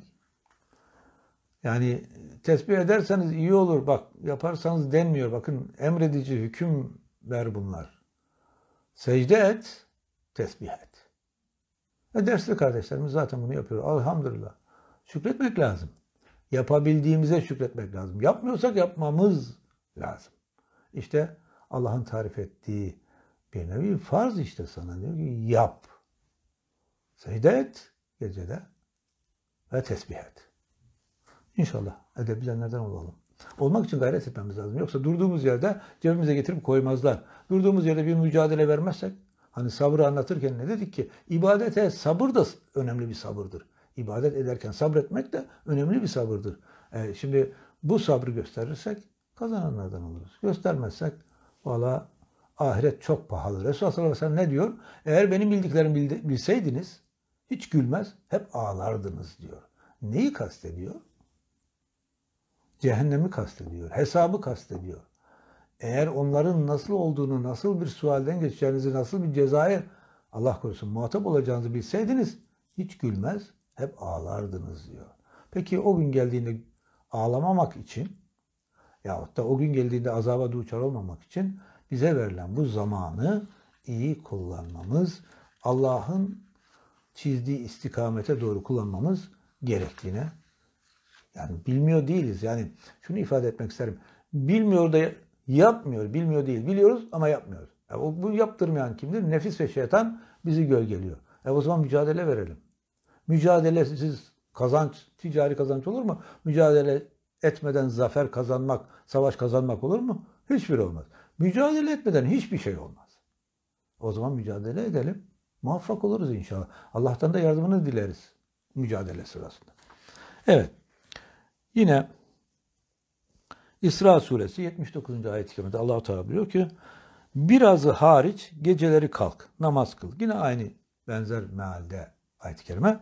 A: Yani tesbih ederseniz iyi olur bak yaparsanız denmiyor. Bakın emredici hüküm ver bunlar. Secde et, tesbih et. Ve dersli kardeşlerimiz zaten bunu yapıyor. Elhamdülillah. Şükretmek lazım. Yapabildiğimize şükretmek lazım. Yapmıyorsak yapmamız lazım. İşte Allah'ın tarif ettiği bir nevi farz işte sana diyor ki yap. Secde et gecede ve tesbih et. İnşallah edebilenlerden olalım. Olmak için gayret etmemiz lazım. Yoksa durduğumuz yerde cebimize getirip koymazlar. Durduğumuz yerde bir mücadele vermezsek, hani sabrı anlatırken ne dedik ki? İbadete sabır da önemli bir sabırdır. İbadet ederken sabretmek de önemli bir sabırdır. E, şimdi bu sabrı gösterirsek kazananlardan oluruz. Göstermezsek valla Ahiret çok pahalı. Resulullah sallallahu aleyhi ve sellem ne diyor? Eğer benim bildiklerimi bildi, bilseydiniz hiç gülmez, hep ağlardınız diyor. Neyi kastediyor? Cehennemi kastediyor, hesabı kastediyor. Eğer onların nasıl olduğunu, nasıl bir sualden geçeceğinizi, nasıl bir cezaya Allah korusun muhatap olacağınızı bilseydiniz hiç gülmez, hep ağlardınız diyor. Peki o gün geldiğinde ağlamamak için yahut da o gün geldiğinde azaba duçar olmamak için bize verilen bu zamanı iyi kullanmamız, Allah'ın çizdiği istikamete doğru kullanmamız gerektiğine yani bilmiyor değiliz. Yani şunu ifade etmek isterim. Bilmiyor da yapmıyor. Bilmiyor değil. Biliyoruz ama yapmıyoruz. Yani e bu yaptırmayan kimdir? Nefis ve şeytan bizi gölgeliyor. E o zaman mücadele verelim. Mücadelesiz kazanç, ticari kazanç olur mu? Mücadele etmeden zafer kazanmak, savaş kazanmak olur mu? Hiçbir olmaz. Mücadele etmeden hiçbir şey olmaz. O zaman mücadele edelim. Muvaffak oluruz inşallah. Allah'tan da yardımını dileriz mücadele sırasında. Evet. Yine İsra suresi 79. ayet-i kerimede Allah-u Teala diyor ki birazı hariç geceleri kalk, namaz kıl. Yine aynı benzer mealde ayet-i kerime.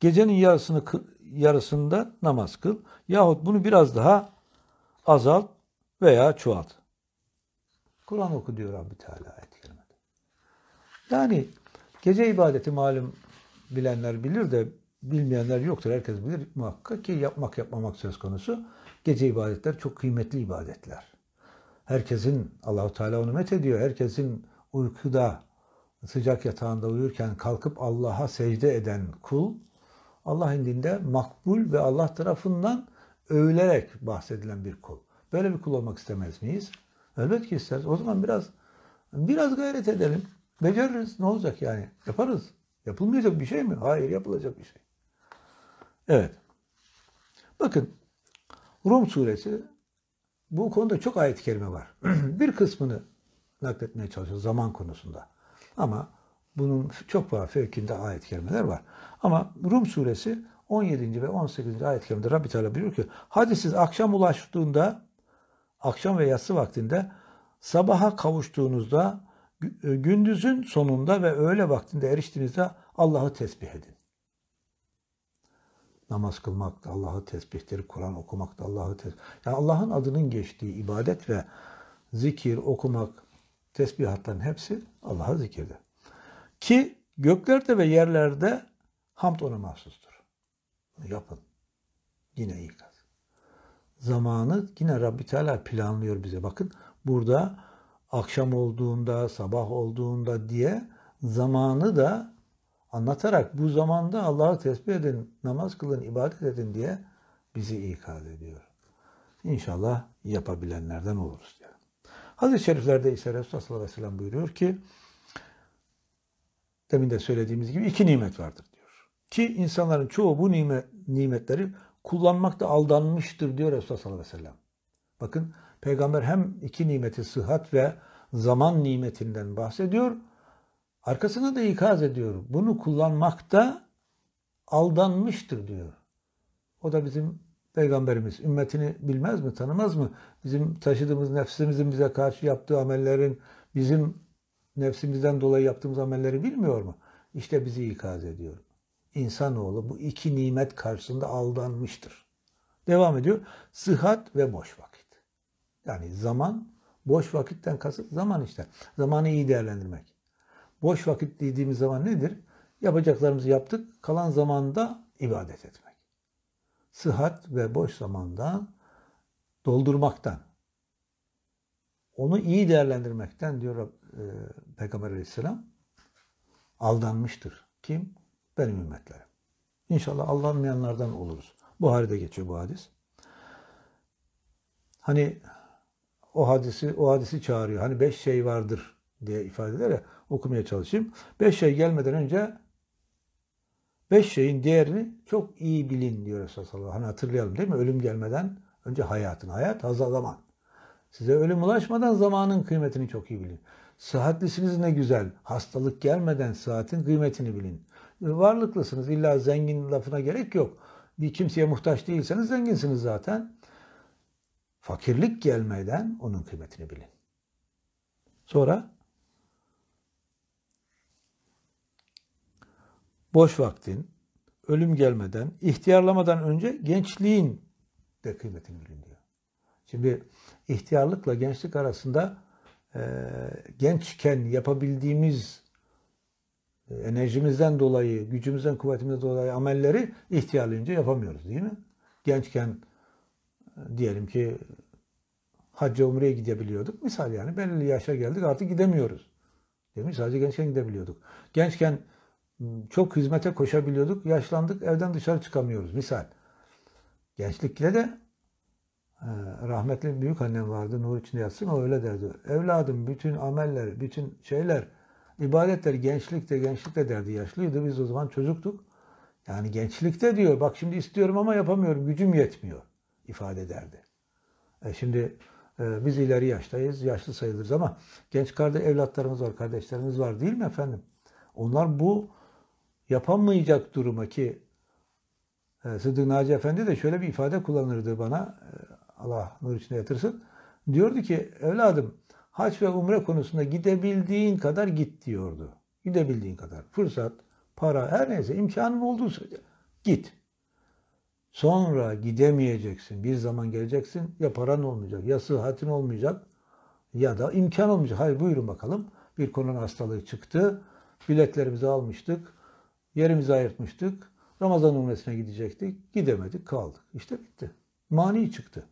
A: Gecenin yarısını yarısında namaz kıl yahut bunu biraz daha azalt veya çoğalt. Kur'an oku diyor Rabbi Teala ayet kerimede. Yani gece ibadeti malum bilenler bilir de bilmeyenler yoktur. Herkes bilir muhakkak ki yapmak yapmamak söz konusu. Gece ibadetler çok kıymetli ibadetler. Herkesin Allahu Teala onu met ediyor. Herkesin uykuda sıcak yatağında uyurken kalkıp Allah'a secde eden kul Allah indinde makbul ve Allah tarafından övülerek bahsedilen bir kul. Böyle bir kul olmak istemez miyiz? Elbet ki isteriz. O zaman biraz biraz gayret edelim. Beceririz. Ne olacak yani? Yaparız. Yapılmayacak bir şey mi? Hayır yapılacak bir şey. Evet. Bakın Rum suresi bu konuda çok ayet-i kerime var. bir kısmını nakletmeye çalışıyor zaman konusunda. Ama bunun çok var fevkinde ayet-i kerimeler var. Ama Rum suresi 17. ve 18. ayet-i kerimede Rabbi Teala buyuruyor ki hadi siz akşam ulaştığında akşam ve yatsı vaktinde sabaha kavuştuğunuzda e, gündüzün sonunda ve öğle vaktinde eriştiğinizde Allah'ı tesbih edin. Namaz kılmak da Allah'ı tesbihtir, Kur'an okumak da Allah'ı tesbih. Yani Allah'ın adının geçtiği ibadet ve zikir, okumak, tesbihatların hepsi Allah'a zikirdir. Ki göklerde ve yerlerde hamd ona mahsustur. Yapın. Yine iyi kal zamanı yine Rabbi Teala planlıyor bize. Bakın burada akşam olduğunda, sabah olduğunda diye zamanı da anlatarak bu zamanda Allah'ı tesbih edin, namaz kılın, ibadet edin diye bizi ikaz ediyor. İnşallah yapabilenlerden oluruz diyor. Hadis-i şeriflerde ise Resulullah sallallahu aleyhi ve buyuruyor ki demin de söylediğimiz gibi iki nimet vardır diyor. Ki insanların çoğu bu nimet, nimetleri kullanmak da aldanmıştır diyor Resulullah sallallahu aleyhi ve sellem. Bakın peygamber hem iki nimeti sıhhat ve zaman nimetinden bahsediyor. Arkasına da ikaz ediyor. Bunu kullanmak da aldanmıştır diyor. O da bizim peygamberimiz. Ümmetini bilmez mi, tanımaz mı? Bizim taşıdığımız nefsimizin bize karşı yaptığı amellerin, bizim nefsimizden dolayı yaptığımız amelleri bilmiyor mu? İşte bizi ikaz ediyor insanoğlu bu iki nimet karşısında aldanmıştır. Devam ediyor. Sıhhat ve boş vakit. Yani zaman, boş vakitten kasıt zaman işte. Zamanı iyi değerlendirmek. Boş vakit dediğimiz zaman nedir? Yapacaklarımızı yaptık, kalan zamanda ibadet etmek. Sıhhat ve boş zamanda doldurmaktan, onu iyi değerlendirmekten diyor e, Peygamber aleyhisselam aldanmıştır. Kim? benim ümmetlerim. İnşallah aldanmayanlardan oluruz. Buhari'de geçiyor bu hadis. Hani o hadisi o hadisi çağırıyor. Hani beş şey vardır diye ifade eder ya okumaya çalışayım. Beş şey gelmeden önce beş şeyin değerini çok iyi bilin diyor Resulullah sallallahu aleyhi Hani hatırlayalım değil mi? Ölüm gelmeden önce hayatın. Hayat hazır zaman. Size ölüm ulaşmadan zamanın kıymetini çok iyi bilin. Sıhhatlisiniz ne güzel. Hastalık gelmeden saatin kıymetini bilin varlıklısınız. İlla zengin lafına gerek yok. Bir kimseye muhtaç değilseniz zenginsiniz zaten. Fakirlik gelmeden onun kıymetini bilin. Sonra boş vaktin, ölüm gelmeden, ihtiyarlamadan önce gençliğin de kıymetini bilin diyor. Şimdi ihtiyarlıkla gençlik arasında e, gençken yapabildiğimiz enerjimizden dolayı, gücümüzden, kuvvetimizden dolayı amelleri ihtiyarlayınca yapamıyoruz değil mi? Gençken e, diyelim ki hacca umreye gidebiliyorduk. Misal yani belirli yaşa geldik artık gidemiyoruz. Değil mi? Sadece gençken gidebiliyorduk. Gençken çok hizmete koşabiliyorduk. Yaşlandık evden dışarı çıkamıyoruz. Misal. Gençlikle de e, rahmetli büyük annem vardı. Nur içinde yatsın. O öyle derdi. Evladım bütün ameller, bütün şeyler mübarekler gençlikte gençlikte derdi yaşlıydı. Biz o zaman çocuktuk. Yani gençlikte diyor bak şimdi istiyorum ama yapamıyorum gücüm yetmiyor ifade ederdi. E şimdi e, biz ileri yaştayız yaşlı sayılırız ama genç kardeş evlatlarımız var kardeşlerimiz var değil mi efendim? Onlar bu yapamayacak duruma ki e, Sıddık Naci Efendi de şöyle bir ifade kullanırdı bana e, Allah nur içine yatırsın. Diyordu ki evladım Hac ve umre konusunda gidebildiğin kadar git diyordu. Gidebildiğin kadar. Fırsat, para, her neyse imkanın olduğu sürece git. Sonra gidemeyeceksin. Bir zaman geleceksin ya paran olmayacak, ya sıhhatin olmayacak ya da imkan olmayacak. Hayır buyurun bakalım. Bir korona hastalığı çıktı. Biletlerimizi almıştık. Yerimizi ayırtmıştık. Ramazan umresine gidecektik. Gidemedik kaldık. İşte bitti. Mani çıktı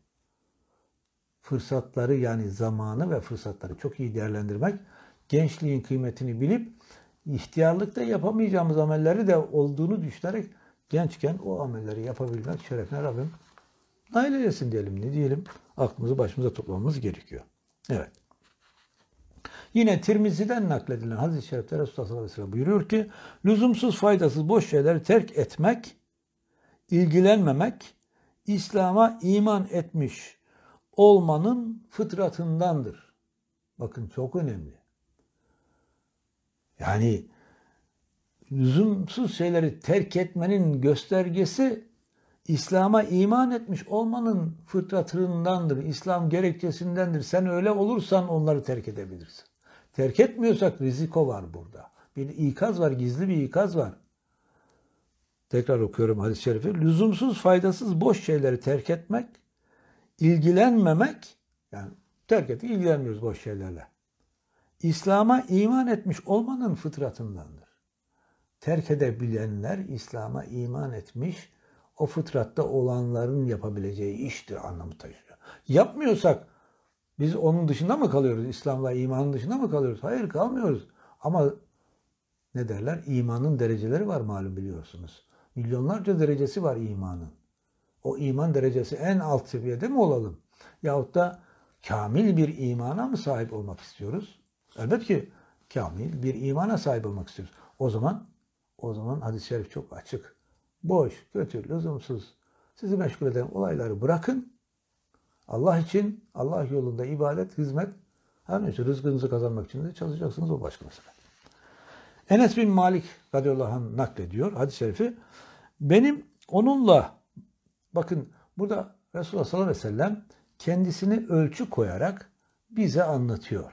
A: fırsatları yani zamanı ve fırsatları çok iyi değerlendirmek, gençliğin kıymetini bilip ihtiyarlıkta yapamayacağımız amelleri de olduğunu düşünerek gençken o amelleri yapabilmek şerefine Rabbim nail eylesin diyelim ne diyelim aklımızı başımıza toplamamız gerekiyor. Evet. Yine Tirmizi'den nakledilen Hazreti i şerifte Resulullah sallallahu aleyhi ve buyuruyor ki lüzumsuz faydasız boş şeyleri terk etmek, ilgilenmemek, İslam'a iman etmiş olmanın fıtratındandır. Bakın çok önemli. Yani lüzumsuz şeyleri terk etmenin göstergesi İslam'a iman etmiş olmanın fıtratındandır. İslam gerekçesindendir. Sen öyle olursan onları terk edebilirsin. Terk etmiyorsak riziko var burada. Bir ikaz var, gizli bir ikaz var. Tekrar okuyorum hadis-i şerifi. Lüzumsuz, faydasız, boş şeyleri terk etmek ilgilenmemek yani terk ettik ilgilenmiyoruz boş şeylerle. İslam'a iman etmiş olmanın fıtratındandır. Terk edebilenler İslam'a iman etmiş o fıtratta olanların yapabileceği iştir anlamı taşıyor. Yapmıyorsak biz onun dışında mı kalıyoruz? İslam'la imanın dışında mı kalıyoruz? Hayır kalmıyoruz. Ama ne derler? İmanın dereceleri var malum biliyorsunuz. Milyonlarca derecesi var imanın o iman derecesi en alt seviyede mi olalım? Yahut da kamil bir imana mı sahip olmak istiyoruz? Elbette ki kamil bir imana sahip olmak istiyoruz. O zaman o zaman hadis-i şerif çok açık. Boş, kötü, lüzumsuz, sizi meşgul eden olayları bırakın. Allah için, Allah yolunda ibadet, hizmet, her neyse rızkınızı kazanmak için de çalışacaksınız o başka mesele. Enes bin Malik radıyallahu anh naklediyor hadis-i şerifi. Benim onunla Bakın burada Resulullah sallallahu aleyhi ve sellem kendisini ölçü koyarak bize anlatıyor.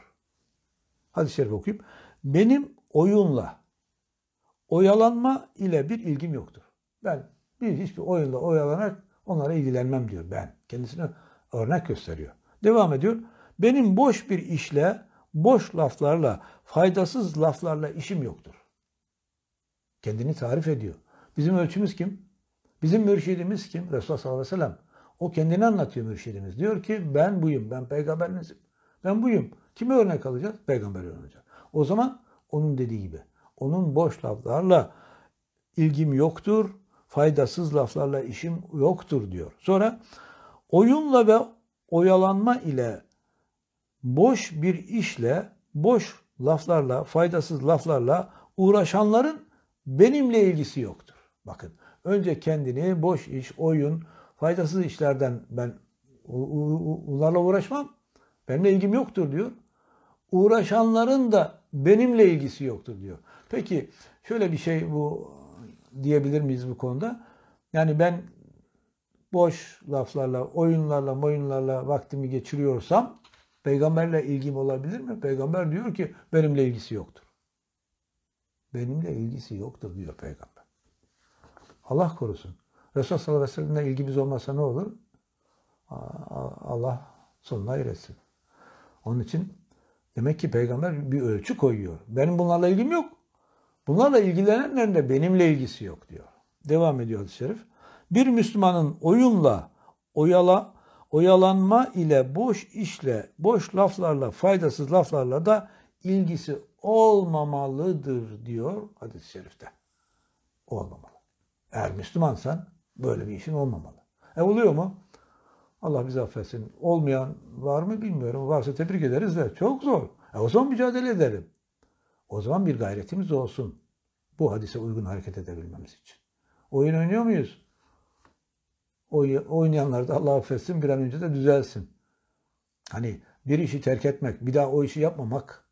A: Hadis-i şerif okuyup benim oyunla oyalanma ile bir ilgim yoktur. Ben bir hiçbir oyunla oyalanarak onlara ilgilenmem diyor ben. Kendisine örnek gösteriyor. Devam ediyor. Benim boş bir işle, boş laflarla, faydasız laflarla işim yoktur. Kendini tarif ediyor. Bizim ölçümüz kim? Bizim mürşidimiz kim? Resulullah sallallahu aleyhi ve sellem. O kendini anlatıyor mürşidimiz. Diyor ki ben buyum, ben peygamberinizim. Ben buyum. Kimi örnek alacağız? Peygamber alacağız. O zaman onun dediği gibi. Onun boş laflarla ilgim yoktur, faydasız laflarla işim yoktur diyor. Sonra oyunla ve oyalanma ile boş bir işle, boş laflarla, faydasız laflarla uğraşanların benimle ilgisi yoktur. Bakın Önce kendini boş iş, oyun, faydasız işlerden ben onlarla uğraşmam. Benimle ilgim yoktur diyor. Uğraşanların da benimle ilgisi yoktur diyor. Peki şöyle bir şey bu diyebilir miyiz bu konuda? Yani ben boş laflarla, oyunlarla, oyunlarla vaktimi geçiriyorsam peygamberle ilgim olabilir mi? Peygamber diyor ki benimle ilgisi yoktur. Benimle ilgisi yoktur diyor peygamber. Allah korusun. Resulullah sallallahu aleyhi ve sellem'le ilgimiz olmasa ne olur? Allah sonuna eretsin. Onun için demek ki peygamber bir ölçü koyuyor. Benim bunlarla ilgim yok. Bunlarla ilgilenenlerin de benimle ilgisi yok diyor. Devam ediyor hadis şerif. Bir Müslümanın oyunla, oyala, oyalanma ile boş işle, boş laflarla, faydasız laflarla da ilgisi olmamalıdır diyor hadis-i şerifte. Olmamalı. Eğer Müslümansan böyle bir işin olmamalı. E oluyor mu? Allah bizi affetsin. Olmayan var mı bilmiyorum. Varsa tebrik ederiz de çok zor. E o zaman mücadele edelim. O zaman bir gayretimiz olsun. Bu hadise uygun hareket edebilmemiz için. Oyun oynuyor muyuz? Oy, oynayanlar da Allah affetsin bir an önce de düzelsin. Hani bir işi terk etmek, bir daha o işi yapmamak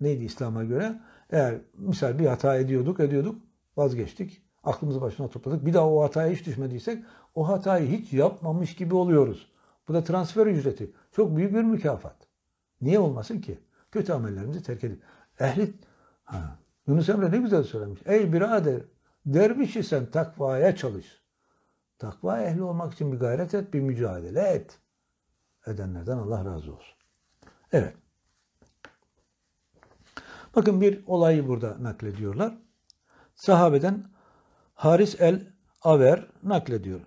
A: neydi İslam'a göre? Eğer misal bir hata ediyorduk, ediyorduk, vazgeçtik aklımızı başına topladık. Bir daha o hataya hiç düşmediysek o hatayı hiç yapmamış gibi oluyoruz. Bu da transfer ücreti. Çok büyük bir mükafat. Niye olmasın ki? Kötü amellerimizi terk edip. Ehli ha, Yunus Emre ne güzel söylemiş. Ey birader derviş isen takvaya çalış. Takva ehli olmak için bir gayret et, bir mücadele et. Edenlerden Allah razı olsun. Evet. Bakın bir olayı burada naklediyorlar. Sahabeden Haris el Aver naklediyor.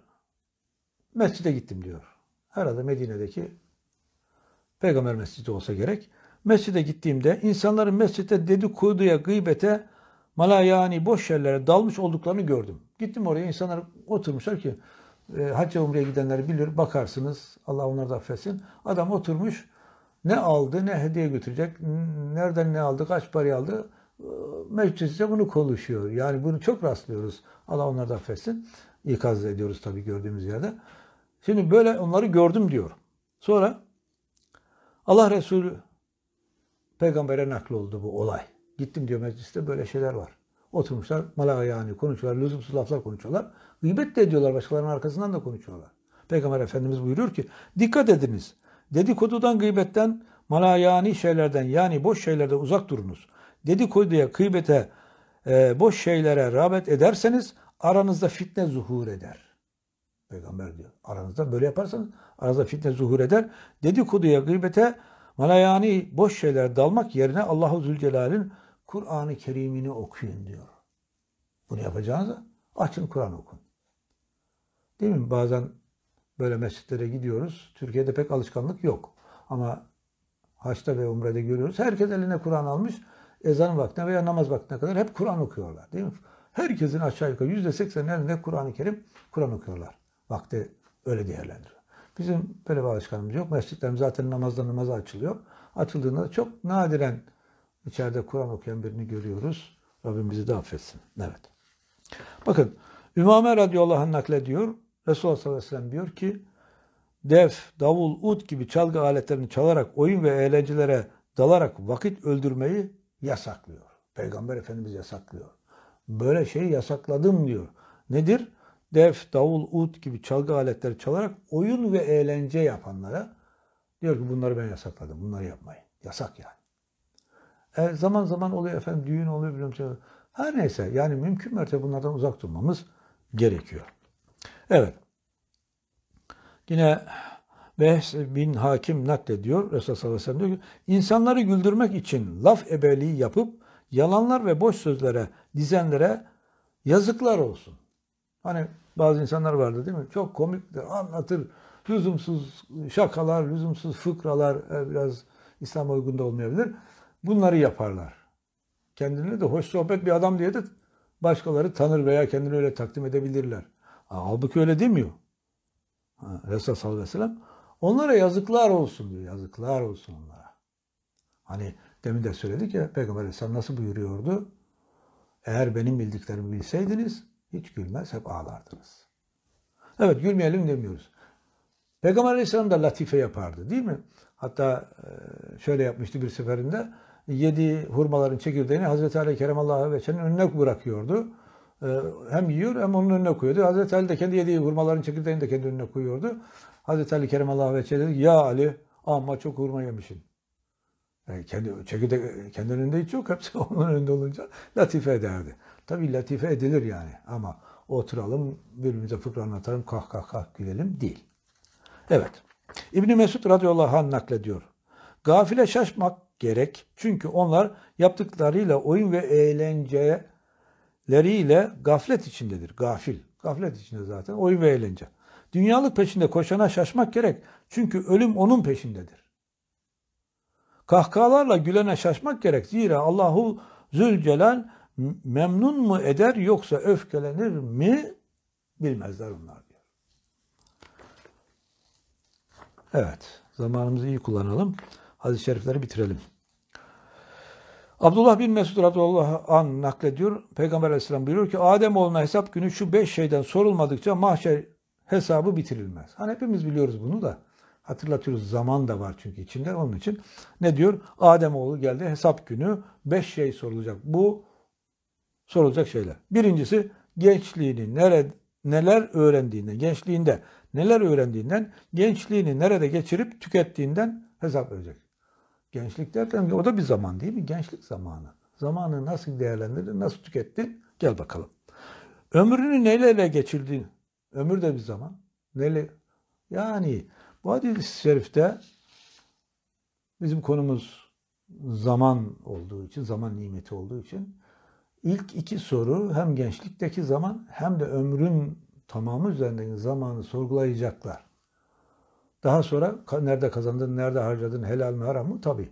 A: Mescide gittim diyor. Herhalde Medine'deki Peygamber Mescidi olsa gerek. Mescide gittiğimde insanların mescitte dedikoduya, gıybete, yani boş yerlere dalmış olduklarını gördüm. Gittim oraya insanlar oturmuşlar ki e, hacca umreye gidenleri bilir bakarsınız. Allah onları da affetsin. Adam oturmuş ne aldı ne hediye götürecek, nereden ne aldı, kaç parayı aldı mecliste bunu konuşuyor. Yani bunu çok rastlıyoruz. Allah onlardan affetsin. İkaz ediyoruz tabii gördüğümüz yerde. Şimdi böyle onları gördüm diyor. Sonra Allah Resulü peygambere nakli oldu bu olay. Gittim diyor mecliste böyle şeyler var. Oturmuşlar malaga yani konuşuyorlar, lüzumsuz laflar konuşuyorlar. Gıybet de ediyorlar, başkalarının arkasından da konuşuyorlar. Peygamber Efendimiz buyuruyor ki dikkat ediniz. Dedikodudan, gıybetten, malayani şeylerden yani boş şeylerden uzak durunuz dedikoduya, kıybete, e, boş şeylere rağbet ederseniz aranızda fitne zuhur eder. Peygamber diyor. Aranızda böyle yaparsanız aranızda fitne zuhur eder. Dedikoduya, gıybete, malayani boş şeyler dalmak yerine Allahu Zülcelal'in Kur'an-ı Kerim'ini okuyun diyor. Bunu yapacağınızı açın Kur'an okun. Değil mi? Bazen böyle mescitlere gidiyoruz. Türkiye'de pek alışkanlık yok. Ama haçta ve umrede görüyoruz. Herkes eline Kur'an almış ezan vaktine veya namaz vaktine kadar hep Kur'an okuyorlar değil mi? Herkesin aşağı yukarı yüzde seksenin elinde Kur'an-ı Kerim, Kur'an okuyorlar. Vakti öyle değerlendiriyor. Bizim böyle bir alışkanlığımız yok. Mescitlerimiz zaten namazdan namaza açılıyor. Açıldığında çok nadiren içeride Kur'an okuyan birini görüyoruz. Rabbim bizi de affetsin. Evet. Bakın Ümame radıyallahu anh naklediyor. Resulullah sallallahu aleyhi ve sellem diyor ki def, davul, ut gibi çalgı aletlerini çalarak oyun ve eğlencelere dalarak vakit öldürmeyi yasaklıyor. Peygamber Efendimiz yasaklıyor. Böyle şeyi yasakladım diyor. Nedir? Def, davul, ut gibi çalgı aletleri çalarak oyun ve eğlence yapanlara diyor ki bunları ben yasakladım. Bunları yapmayın. Yasak yani. E, zaman zaman oluyor efendim düğün oluyor bilmem şey. Her neyse yani mümkün mertebe bunlardan uzak durmamız gerekiyor. Evet. Yine ve bin Hakim naklediyor. Resulullah sallallahu aleyhi ve sellem diyor ki insanları güldürmek için laf ebeliği yapıp yalanlar ve boş sözlere dizenlere yazıklar olsun. Hani bazı insanlar vardı değil mi? Çok komiktir, anlatır. Lüzumsuz şakalar, lüzumsuz fıkralar e, biraz İslam'a uygun da olmayabilir. Bunları yaparlar. Kendini de hoş sohbet bir adam diye de başkaları tanır veya kendini öyle takdim edebilirler. Halbuki öyle demiyor. Ha, Resulullah sallallahu aleyhi ve sellem Onlara yazıklar olsun diyor. Yazıklar olsun onlara. Hani demin de söyledik ya Peygamber Aleyhisselam nasıl buyuruyordu? Eğer benim bildiklerimi bilseydiniz hiç gülmez hep ağlardınız. Evet gülmeyelim demiyoruz. Peygamber Aleyhisselam da latife yapardı değil mi? Hatta e, şöyle yapmıştı bir seferinde. yedi hurmaların çekirdeğini Hazreti Ali Keremallahu Veçen'in önüne bırakıyordu. E, hem yiyor hem onun önüne koyuyordu. Hazreti Ali de kendi yediği hurmaların çekirdeğini de kendi önüne koyuyordu. Hazreti Ali Kerim Allah ve dedi ya Ali ama çok hurma yemişsin. Yani kendi çekirdek kendi önünde hiç yok. Hepsi onun önünde olunca latife ederdi. Tabii latife edilir yani ama oturalım birbirimize fıkra anlatalım kah kah kah gülelim değil. Evet. İbn Mesud radıyallahu anh naklediyor. Gafile şaşmak gerek. Çünkü onlar yaptıklarıyla oyun ve eğlenceleriyle gaflet içindedir. Gafil. Gaflet içinde zaten oyun ve eğlence. Dünyalık peşinde koşana şaşmak gerek. Çünkü ölüm onun peşindedir. Kahkahalarla gülene şaşmak gerek. Zira Allahu Zülcelal memnun mu eder yoksa öfkelenir mi bilmezler onlar diyor. Evet. Zamanımızı iyi kullanalım. Hadis-i şerifleri bitirelim. Abdullah bin Mesud radıyallahu an naklediyor. Peygamber aleyhisselam buyuruyor ki Adem oğluna hesap günü şu beş şeyden sorulmadıkça mahşer hesabı bitirilmez. Hani hepimiz biliyoruz bunu da. Hatırlatıyoruz zaman da var çünkü içinde onun için. Ne diyor? Adem oğlu geldi hesap günü beş şey sorulacak. Bu sorulacak şeyler. Birincisi gençliğini nerede neler öğrendiğinden, gençliğinde neler öğrendiğinden, gençliğini nerede geçirip tükettiğinden hesap verecek. Gençlik derken o da bir zaman değil mi? Gençlik zamanı. Zamanı nasıl değerlendirdin, nasıl tükettin? Gel bakalım. Ömrünü nelerle geçirdin? Ömür de bir zaman. Neli? Yani bu hadis-i şerifte bizim konumuz zaman olduğu için, zaman nimeti olduğu için ilk iki soru hem gençlikteki zaman hem de ömrün tamamı üzerindeki zamanı sorgulayacaklar. Daha sonra nerede kazandın, nerede harcadın, helal mi haram mı? Tabii.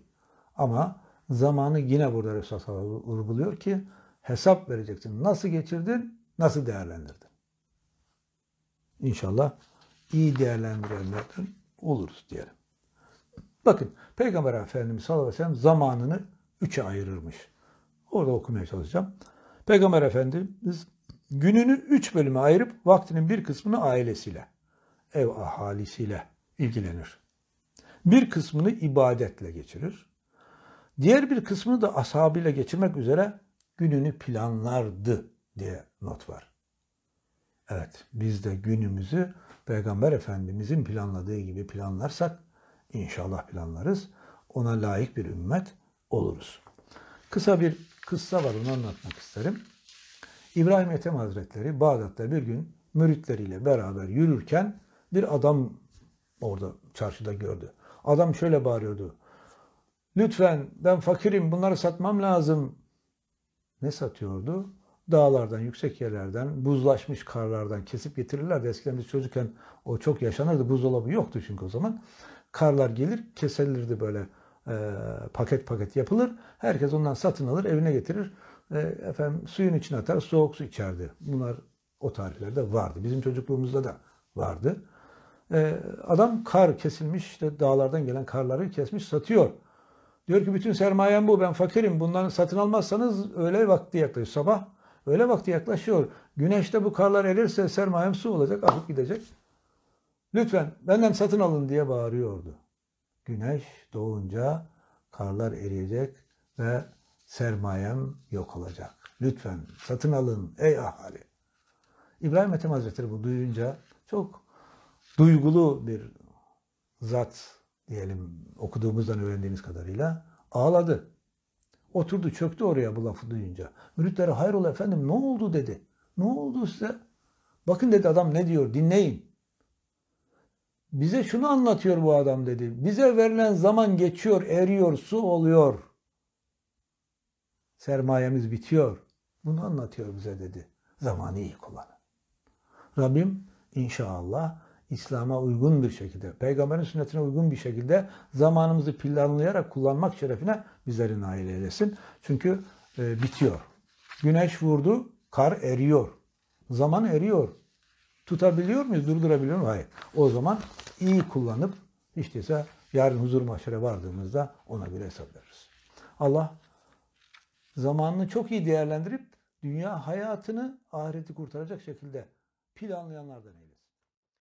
A: Ama zamanı yine burada Resulullah vurguluyor ki hesap vereceksin. Nasıl geçirdin, nasıl değerlendirdin? inşallah iyi değerlendirenlerden oluruz diyelim. Bakın Peygamber Efendimiz sallallahu aleyhi ve sellem zamanını üçe ayırırmış. Orada okumaya çalışacağım. Peygamber Efendimiz gününü üç bölüme ayırıp vaktinin bir kısmını ailesiyle, ev ahalisiyle ilgilenir. Bir kısmını ibadetle geçirir. Diğer bir kısmını da ashabıyla geçirmek üzere gününü planlardı diye not var. Evet biz de günümüzü Peygamber Efendimizin planladığı gibi planlarsak inşallah planlarız. Ona layık bir ümmet oluruz. Kısa bir kıssa var onu anlatmak isterim. İbrahim Ethem Hazretleri Bağdat'ta bir gün müritleriyle beraber yürürken bir adam orada çarşıda gördü. Adam şöyle bağırıyordu. Lütfen ben fakirim bunları satmam lazım. Ne satıyordu? dağlardan, yüksek yerlerden, buzlaşmış karlardan kesip getirirlerdi. Eskiden biz çocukken o çok yaşanırdı. Buzdolabı yoktu çünkü o zaman. Karlar gelir, kesilirdi böyle e, paket paket yapılır. Herkes ondan satın alır, evine getirir. E, efendim suyun içine atar, soğuk su içerdi. Bunlar o tarihlerde vardı. Bizim çocukluğumuzda da vardı. E, adam kar kesilmiş, işte dağlardan gelen karları kesmiş, satıyor. Diyor ki bütün sermayem bu, ben fakirim. Bunları satın almazsanız öyle vakti yaklaşıyor. Sabah Öyle vakti yaklaşıyor. Güneşte bu karlar erirse sermayem su olacak, akıp gidecek. Lütfen benden satın alın diye bağırıyordu. Güneş doğunca karlar eriyecek ve sermayem yok olacak. Lütfen satın alın ey ahali. İbrahim Ethem Hazretleri bu duyunca çok duygulu bir zat diyelim okuduğumuzdan öğrendiğimiz kadarıyla ağladı. Oturdu çöktü oraya bu lafı duyunca. Müritleri hayrola efendim ne oldu dedi. Ne oldu size? Bakın dedi adam ne diyor dinleyin. Bize şunu anlatıyor bu adam dedi. Bize verilen zaman geçiyor, eriyor, su oluyor. Sermayemiz bitiyor. Bunu anlatıyor bize dedi. Zamanı iyi kullanın. Rabbim inşallah İslam'a uygun bir şekilde, peygamberin sünnetine uygun bir şekilde zamanımızı planlayarak kullanmak şerefine bizleri nail eylesin. Çünkü e, bitiyor. Güneş vurdu, kar eriyor. Zaman eriyor. Tutabiliyor muyuz, durdurabiliyor muyuz? Hayır. O zaman iyi kullanıp hiç değilse yarın huzur mahşere vardığımızda ona göre hesap veririz. Allah zamanını çok iyi değerlendirip dünya hayatını ahireti kurtaracak şekilde planlayanlardan eylesin.